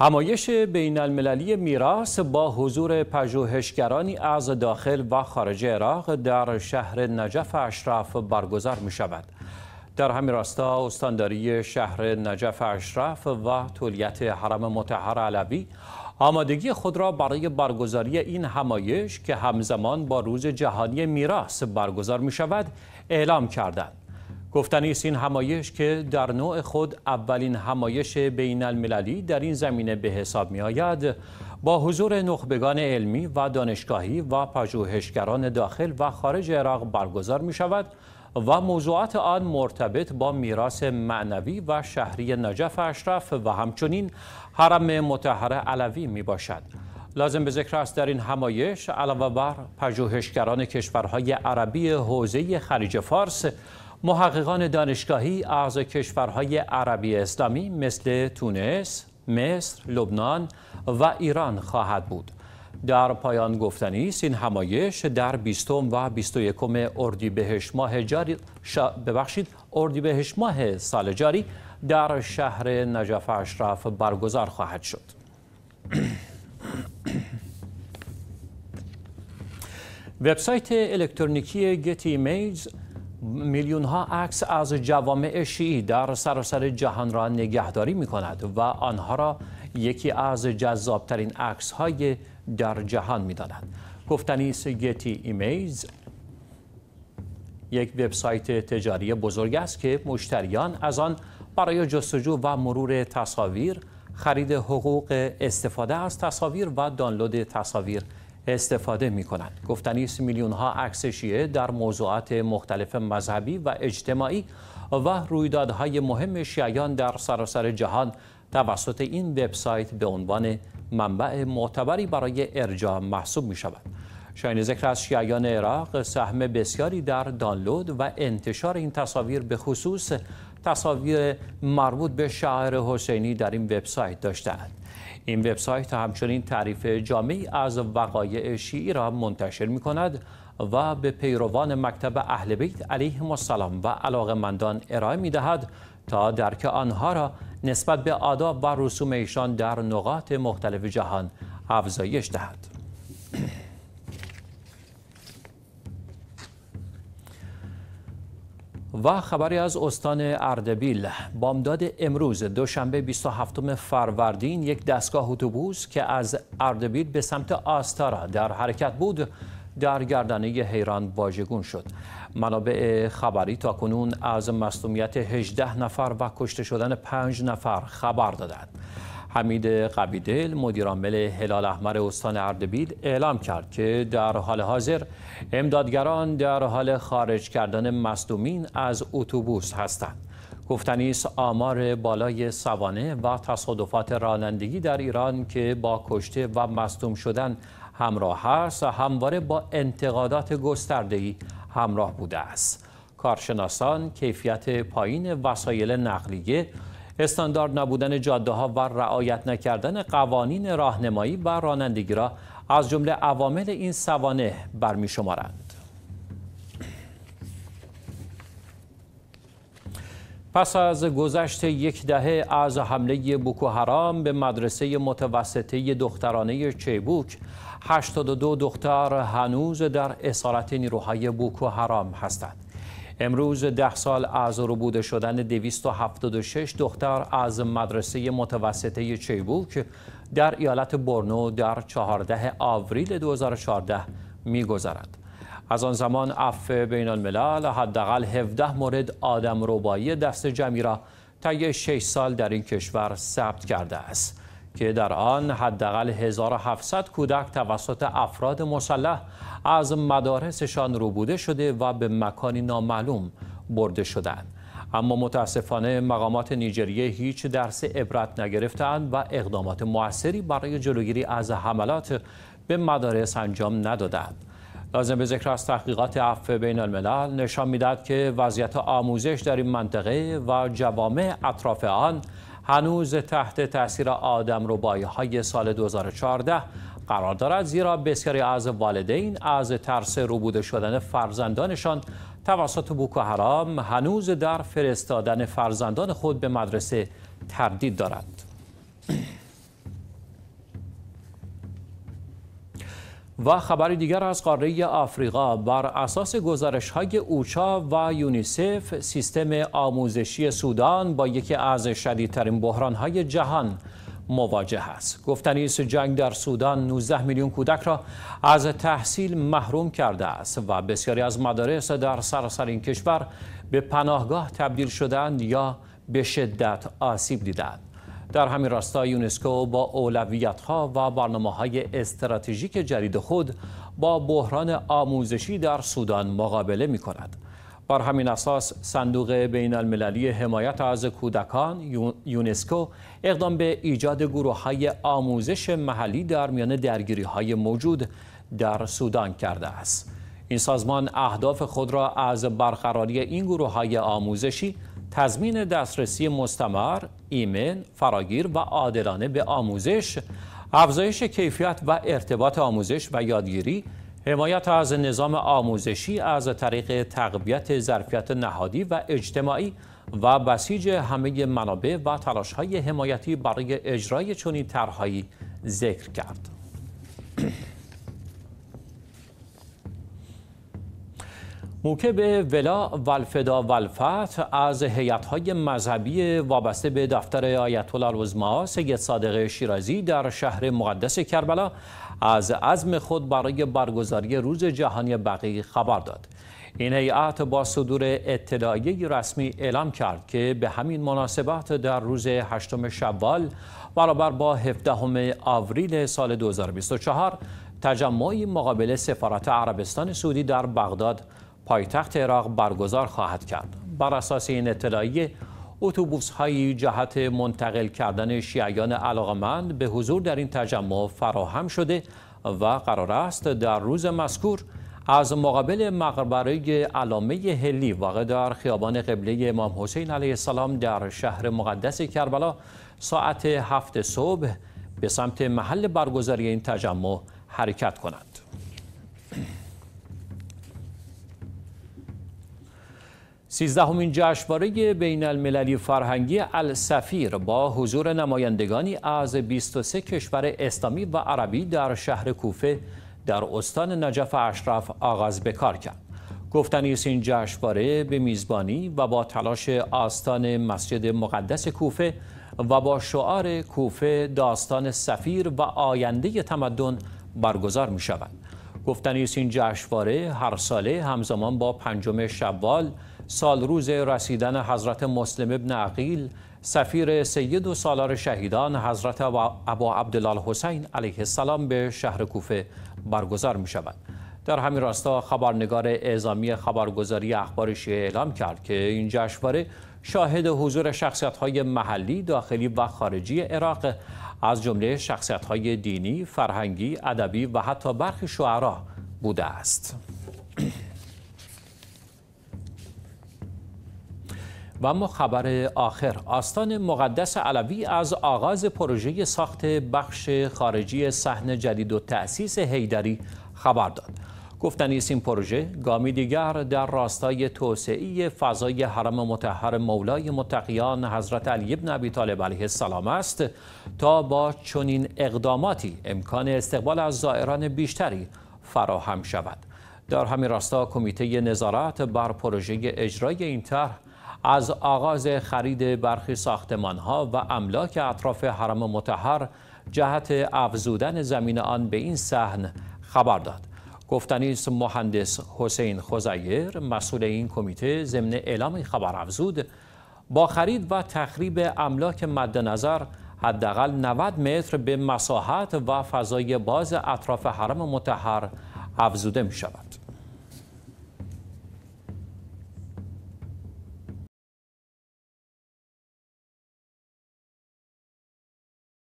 همایش بین المللی میراث با حضور پژوهشگرانی از داخل و خارج عراق در شهر نجف اشرف برگزار می شود. در همین راستا استانداری شهر نجف اشرف و تولیت حرم متحر علوی آمادگی خود را برای برگزاری این همایش که همزمان با روز جهانی میراث برگزار می شود اعلام کردند. گفتنی این همایش که در نوع خود اولین همایش بین المللی در این زمینه به حساب می آید با حضور نخبگان علمی و دانشگاهی و پژوهشگران داخل و خارج عراق برگزار می شود و موضوعات آن مرتبط با میراث معنوی و شهری نجف اشرف و همچنین حرم متحر علوی می باشد. لازم به ذکر است در این همایش علاوه بر پژوهشگران کشورهای عربی حوزه خلیج فارس محققان دانشگاهی از کشورهای عربی اسلامی مثل تونس، مصر، لبنان و ایران خواهد بود. در پایان گفتنی است این همایش در 20 و 21 اردیبهشت ماه جاری شا... ببخشید اردیبهشت ماه سال جاری در شهر نجف اشرف برگزار خواهد شد. وبسایت الکترونیکی گتی میز، میلیون ها عکس از جوامع شیعی در سراسر جهان را نگهداری می کند و آنها را یکی از جذابترین عکس های در جهان می داند. گفتنی گتی ایمیز یک وبسایت تجاری بزرگ است که مشتریان از آن برای جستجو و مرور تصاویر خرید حقوق استفاده از تصاویر و دانلود تصاویر استفاده می کنند. گفتنی است میلیون ها عکس شیعه در موضوعات مختلف مذهبی و اجتماعی و رویدادهای مهم شیعیان در سراسر جهان توسط این وبسایت به عنوان منبع معتبری برای ارجاع محسوب می شود. شاین ذکر از شیعیان عراق سهم بسیاری در دانلود و انتشار این تصاویر به خصوص تصاویر مربوط به شاعر حسینی در این وبسایت داشتند. این وبسایت همچنین تعریف جامعی از وقایع شیعی را منتشر می کند و به پیروان مکتب اهل بیت علیه السلام و مندان ارائه می دهد تا درک آنها را نسبت به آداب و رسوم ایشان در نقاط مختلف جهان افزایش دهد. و خبری از استان اردبیل بامداد امروز دوشنبه 27 فروردین یک دستگاه اتوبوس که از اردبیل به سمت آستارا در حرکت بود در گردنه حیران واژگون شد منابع خبری تا کنون از مصدومیت 18 نفر و کشته شدن 5 نفر خبر دادند حمید قویدل مدیرعامل هلال احمر استان اردبیل اعلام کرد که در حال حاضر امدادگران در حال خارج کردن مصدومین از اتوبوس هستند گفتنیست آمار بالای سوانه و تصادفات رانندگی در ایران که با کشته و مصدوم شدن همراه است همواره با انتقادات گستردهی همراه بوده است کارشناسان کیفیت پایین وسایل نقلیه استاندارد نبودن جاده ها و رعایت نکردن قوانین راهنمایی و رانندگی را از جمله عوامل این سوانه برمی شمارند. پس از گذشت یک دهه از حمله بوکو حرام به مدرسه متوسطه دخترانه چیبوک 82 دختر هنوز در اسارت نیروهای بوکو حرام هستند. امروز ده سال از بوده شدن 276 دختر از مدرسه متوسطه چیبوک در ایالت برنو در 14 آوریل 2014 میگذرد. از آن زمان اف بین الملل حداقل 17 مورد آدم ربایی دست جمعی را طی 6 سال در این کشور ثبت کرده است. که در آن حداقل 1700 کودک توسط افراد مسلح از مدارسشان روبوده شده و به مکانی نامعلوم برده شدند. اما متاسفانه مقامات نیجریه هیچ درس عبرت نگرفتند و اقدامات موثری برای جلوگیری از حملات به مدارس انجام ندادند. لازم به ذکر از تحقیقات اف بین الملل نشان میداد که وضعیت آموزش در این منطقه و جوامع اطراف آن هنوز تحت تاثیر آدم روبایی های سال 2014 قرار دارد زیرا بسیاری از والدین از ترس روبوده شدن فرزندانشان توسط بوکو حرام هنوز در فرستادن فرزندان خود به مدرسه تردید دارند. و خبری دیگر از قاره آفریقا بر اساس گزارش های اوچا و یونیسف سیستم آموزشی سودان با یکی از شدیدترین بحران های جهان مواجه است گفتنی است جنگ در سودان 19 میلیون کودک را از تحصیل محروم کرده است و بسیاری از مدارس در سراسر این کشور به پناهگاه تبدیل شدند یا به شدت آسیب دیدند در همین راستا یونسکو با اولویت ها و برنامه های استراتژیک جدید خود با بحران آموزشی در سودان مقابله می کند. بر همین اساس صندوق بین المللی حمایت از کودکان یونسکو اقدام به ایجاد گروه های آموزش محلی در میان درگیری های موجود در سودان کرده است. این سازمان اهداف خود را از برقراری این گروه های آموزشی تضمین دسترسی مستمر، ایمن، فراگیر و عادلانه به آموزش، افزایش کیفیت و ارتباط آموزش و یادگیری، حمایت از نظام آموزشی از طریق تقویت ظرفیت نهادی و اجتماعی و بسیج همه منابع و تلاش‌های حمایتی برای اجرای چنین طرحهایی ذکر کرد. موکب ولا والفدا والفت از های مذهبی وابسته به دفتر آیت الله سید صادق شیرازی در شهر مقدس کربلا از عزم خود برای برگزاری روز جهانی بقی خبر داد این هیئت با صدور اطلاعیه رسمی اعلام کرد که به همین مناسبت در روز هشتم شوال برابر با 17 آوریل سال 2024 تجمعی مقابل سفارت عربستان سعودی در بغداد پایتخت عراق برگزار خواهد کرد بر اساس این اطلاعیه اتوبوس های جهت منتقل کردن شیعیان علاقمند به حضور در این تجمع فراهم شده و قرار است در روز مذکور از مقابل مقبره علامه هلی واقع در خیابان قبله امام حسین علیه السلام در شهر مقدس کربلا ساعت هفت صبح به سمت محل برگزاری این تجمع حرکت کنند. سیزدهمین جشنواره بین المللی فرهنگی السفیر با حضور نمایندگانی از 23 کشور اسلامی و عربی در شهر کوفه در استان نجف اشرف آغاز به کار کرد. گفتنی است این جشنواره به میزبانی و با تلاش آستان مسجد مقدس کوفه و با شعار کوفه داستان سفیر و آینده تمدن برگزار می شود. گفتنی است این جشنواره هر ساله همزمان با پنجم شوال سال روز رسیدن حضرت مسلم ابن عقیل سفیر سید و سالار شهیدان حضرت ابا عبدالله حسین علیه السلام به شهر کوفه برگزار می شود. در همین راستا خبرنگار اعزامی خبرگزاری اخبار شیعه اعلام کرد که این جشنواره شاهد حضور های محلی، داخلی و خارجی عراق از جمله های دینی، فرهنگی، ادبی و حتی برخی شعرا بوده است. و اما خبر آخر آستان مقدس علوی از آغاز پروژه ساخت بخش خارجی صحن جدید و تأسیس هیدری خبر داد گفتنی است این پروژه گامی دیگر در راستای توسعه فضای حرم متحر مولای متقیان حضرت علی ابن ابی طالب علیه السلام است تا با چنین اقداماتی امکان استقبال از زائران بیشتری فراهم شود در همین راستا کمیته نظارت بر پروژه اجرای این طرح از آغاز خرید برخی ساختمان ها و املاک اطراف حرم متحر جهت افزودن زمین آن به این صحن خبر داد گفتنیست مهندس حسین خزایر مسئول این کمیته ضمن اعلام خبر افزود با خرید و تخریب املاک مد نظر حداقل 90 متر به مساحت و فضای باز اطراف حرم متحر افزوده می شود.